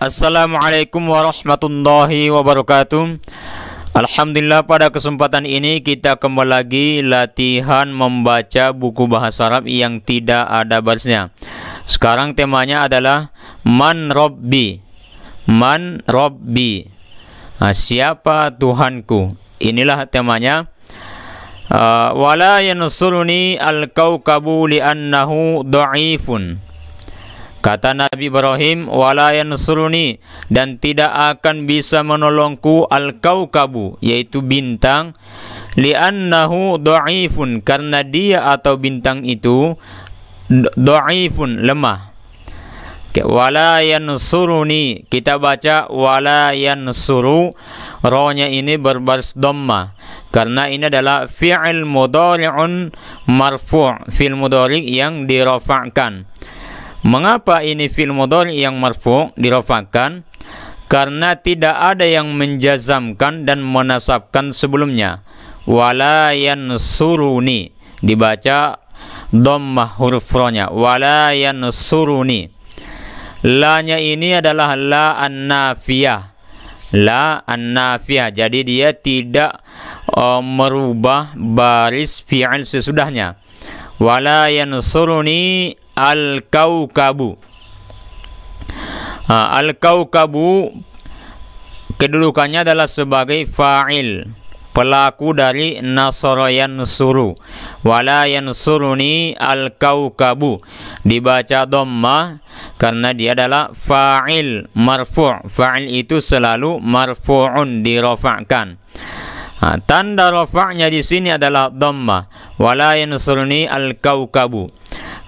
Assalamualaikum warahmatullahi wabarakatuh Alhamdulillah pada kesempatan ini kita kembali lagi latihan membaca buku bahasa Arab yang tidak ada barisnya Sekarang temanya adalah Man Robbi Man Robbi nah, Siapa Tuhanku Inilah temanya uh, Wala yanusuluni al-kawkabu li'annahu do'ifun Kata Nabi Ibrahim, "Wala yansuruni dan tidak akan bisa menolongku al-kaukabu, yaitu bintang, li'annahu dhaifun karena dia atau bintang itu dhaifun lemah." Okay. Wala yansuruni kita baca wala yansuru rohnya ini berbaris karena ini adalah fi'il mudhari'un marfu' fi'il mudhari' yang dirafa'kan Mengapa ini fil mudhari yang marfu dirafakan? Karena tidak ada yang menjazamkan dan menasabkan sebelumnya. Wala yansuruni dibaca dhammah huruf ronya. Wala yansuruni. Lanya ini adalah la annafiyah. La annafiyah. Jadi dia tidak uh, merubah baris fi'il sesudahnya. Wala yansuruni al-kaukabu. Uh, al-kaukabu kedudukannya adalah sebagai fa'il pelaku dari nasroyan suru, wala yansuruni al kaukabu dibaca dhamma karena dia adalah fa'il marfu' fa'il itu selalu marfu'un dirofakkan nah, tanda rofaknya di sini adalah dhamma wala yansuruni al kaukabu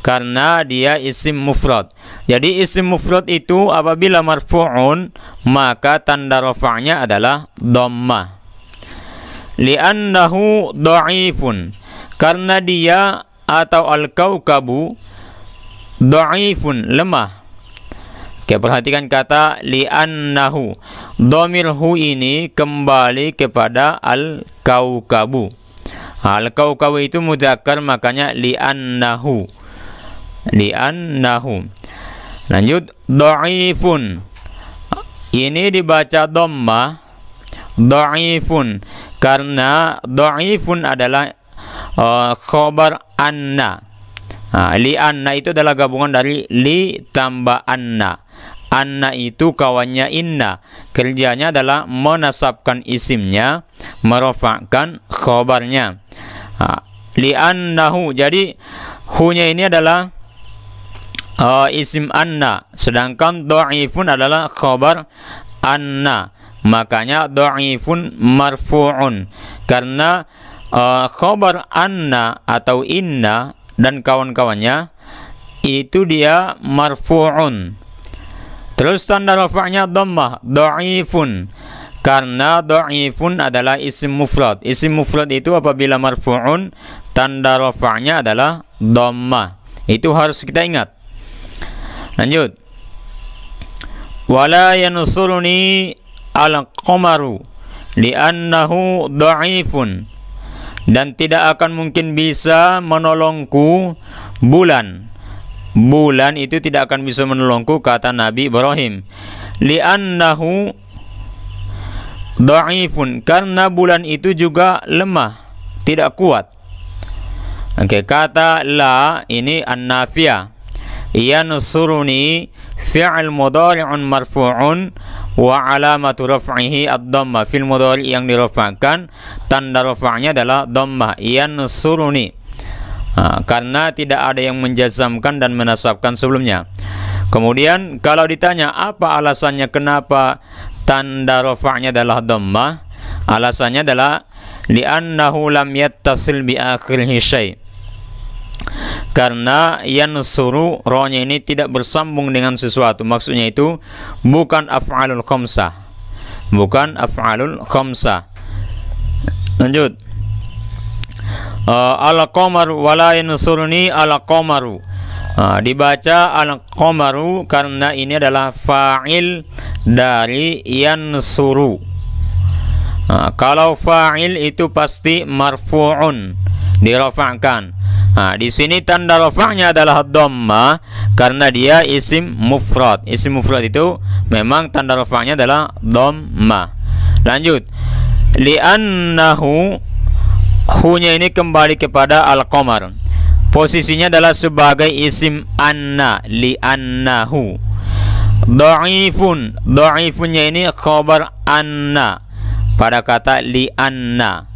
karena dia isim mufrad. Jadi isim mufrad itu apabila marfu'un maka tanda rafa'nya adalah dhamma. Li'annahu dha'ifun. Karena dia atau al-kaukabu dha'ifun lemah. Oke, perhatikan kata li'annahu. Dhamir hu ini kembali kepada al-kaukabu. Al-kaukabu itu mudzakkar makanya li'annahu li'annahu lanjut do'ifun ini dibaca Domba do'ifun karena do'ifun adalah uh, eh, khobar anna nah, li anna itu adalah gabungan dari li tambah anna anna itu kawannya inna kerjanya adalah menasabkan isimnya merofakkan khobarnya nah, li jadi hunya ini adalah uh, isim anna sedangkan dhaifun adalah khabar anna makanya dhaifun marfu'un karena uh, khabar anna atau inna dan kawan-kawannya itu dia marfu'un terus tanda rafa'nya dhammah dhaifun karena dhaifun adalah isim mufrad isim mufrad itu apabila marfu'un tanda rafa'nya adalah dhammah itu harus kita ingat lanjut wala yanusuluni al qamaru li'annahu dha'ifun dan tidak akan mungkin bisa menolongku bulan bulan itu tidak akan bisa menolongku kata Nabi Ibrahim li'annahu dha'ifun karena bulan itu juga lemah tidak kuat oke okay, kata la ini an yansuruni fi'il mudhari'un marfu'un wa alamatu raf'ihi ad-dhamma fil mudhari yang dirafa'kan tanda rafa'nya adalah dhamma yansuruni nah, karena tidak ada yang menjazamkan dan menasabkan sebelumnya kemudian kalau ditanya apa alasannya kenapa tanda rafa'nya adalah dhamma alasannya adalah li'annahu lam yattasil bi akhirhi syai' karena yang suruh rohnya ini tidak bersambung dengan sesuatu maksudnya itu bukan af'alul khomsa bukan af'alul khomsa lanjut uh, ala qamar wala yansuruni ala komaru uh, dibaca ala komaru karena ini adalah fa'il dari yansuru uh, kalau fa'il itu pasti marfu'un dirafa'kan Nah, di sini tanda rafa'nya adalah domma karena dia isim mufrad. Isim mufrad itu memang tanda rafa'nya adalah domma Lanjut. Li'annahu hunya ini kembali kepada al-qamar. Posisinya adalah sebagai isim anna li'annahu. doifun doifunnya ini khabar anna pada kata li'anna.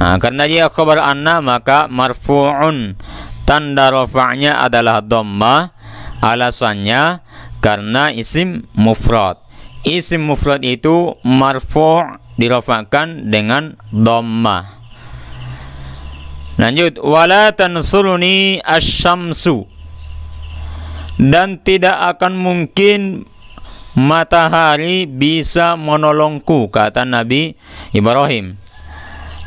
Nah, karena dia khabar anna maka marfu'un tanda rafa'nya adalah dhamma alasannya karena isim mufrad. Isim mufrad itu marfu' dirafakan dengan dhamma. Lanjut wala tansuruni asyamsu dan tidak akan mungkin matahari bisa menolongku kata Nabi Ibrahim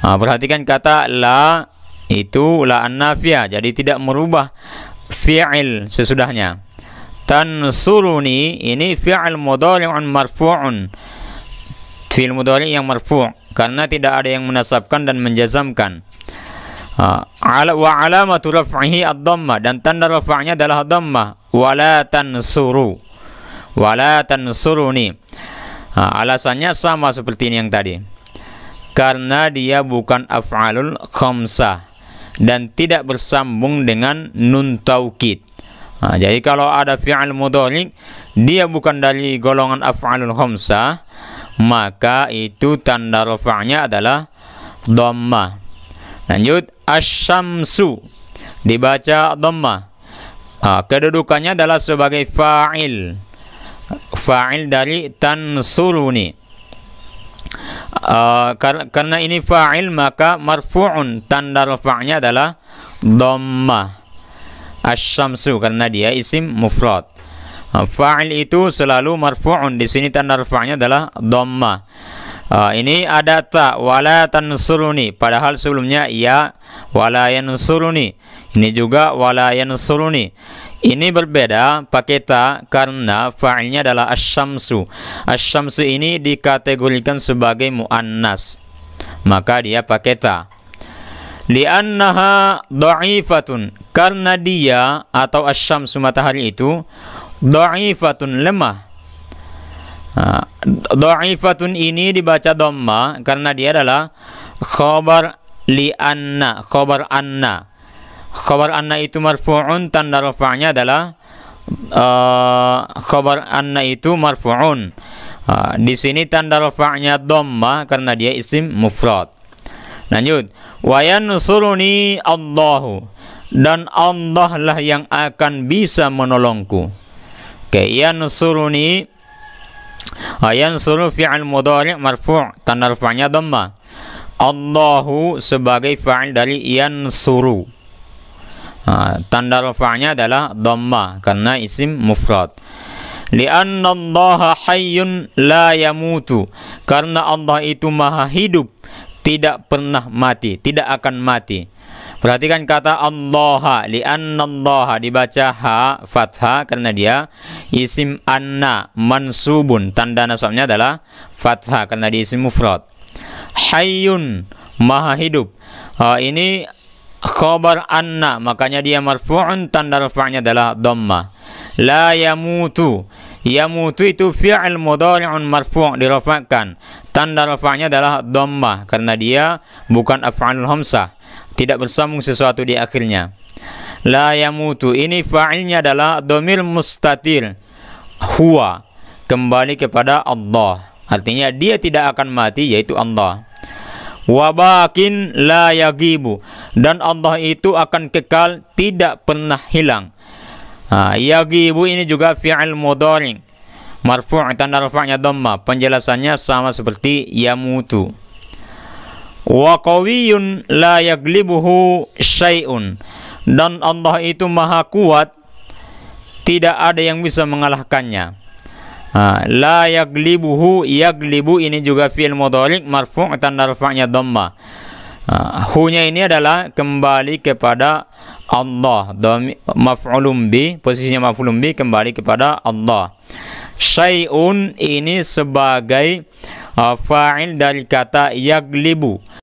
Nah, perhatikan kata la itu la annafia Jadi tidak merubah fi'il sesudahnya. Tan-suru Tansuruni ini fi'il mudhari'un marfu'un. Fi'il mudhari' yang marfu' karena tidak ada yang menasabkan dan menjazamkan. ala wa alamatu raf'ihi ad dhamma dan tanda raf'inya adalah dhamma tan suru. tansuru la tansuruni. Uh, alasannya sama seperti ini yang tadi karena dia bukan af'alul khamsah dan tidak bersambung dengan nun taukid. Nah, jadi kalau ada fi'al mudhari dia bukan dari golongan af'alul khamsah, maka itu tanda rafa'nya adalah dhamma. Lanjut asy-syamsu dibaca dhamma. Nah, kedudukannya adalah sebagai fa'il. Fa'il dari tansuruni. Uh, karena, ini fa'il maka marfu'un tanda rafa'nya adalah dhammah asyamsu karena dia isim mufrad eh, fa'il itu selalu marfu'un di sini tanda rafa'nya adalah domma uh, eh, ini ada ta wala tansuruni padahal sebelumnya ya wala yansuruni ini juga wala yansuruni ini berbeda pakai ta karena fa'ilnya adalah asyamsu. Asyamsu ini dikategorikan sebagai muannas. Maka dia pakai ta. Li'annaha da'ifatun. Karena dia atau asyamsu matahari itu da'ifatun lemah. Da'ifatun ini dibaca dhamma karena dia adalah khobar li'anna, khobar anna khabar anna itu marfu'un tanda rafa'nya adalah uh, khabar anna itu marfu'un uh, di sini tanda rafa'nya dhamma karena dia isim mufrad lanjut wa yansuruni Allahu dan Allah lah yang akan bisa menolongku oke okay, yansuruni eh, yansuru fi'al mudhari' marfu' tanda rafa'nya dhamma Allahu sebagai fa'il dari yansuru tanda rafa'nya adalah dhamma karena isim mufrad. Lianna Allah hayyun la yamutu. Karena Allah itu maha hidup, tidak pernah mati, tidak akan mati. Perhatikan kata Allah, lianna Allah dibaca ha fathah karena dia isim anna mansubun. Tanda nasabnya adalah fathah karena dia isim mufrad. Hayyun maha hidup. Uh, ini khabar anna makanya dia marfu'un tanda rafa'nya adalah dhamma la yamutu yamutu itu fi'il mudhari'un marfu' dirafa'kan tanda rafa'nya adalah dhamma karena dia bukan af'alul hamsah tidak bersambung sesuatu di akhirnya la yamutu ini fa'ilnya adalah domir mustatir huwa kembali kepada Allah artinya dia tidak akan mati yaitu Allah wabakin la yagibu dan Allah itu akan kekal tidak pernah hilang ha, yagibu ini juga fi'il mudhari marfu' tanda rafa'nya dhamma penjelasannya sama seperti yamutu wa qawiyun la yaglibuhu syai'un dan Allah itu maha kuat tidak ada yang bisa mengalahkannya la yaglibuhu yaglibu ini juga fi'il mudhari marfu' tanda rafa'nya dhamma Uh, hunya ini adalah kembali kepada Allah maf'ulun bi posisinya maf'ulun bi kembali kepada Allah syai'un ini sebagai uh, fa'il dari kata yaglibu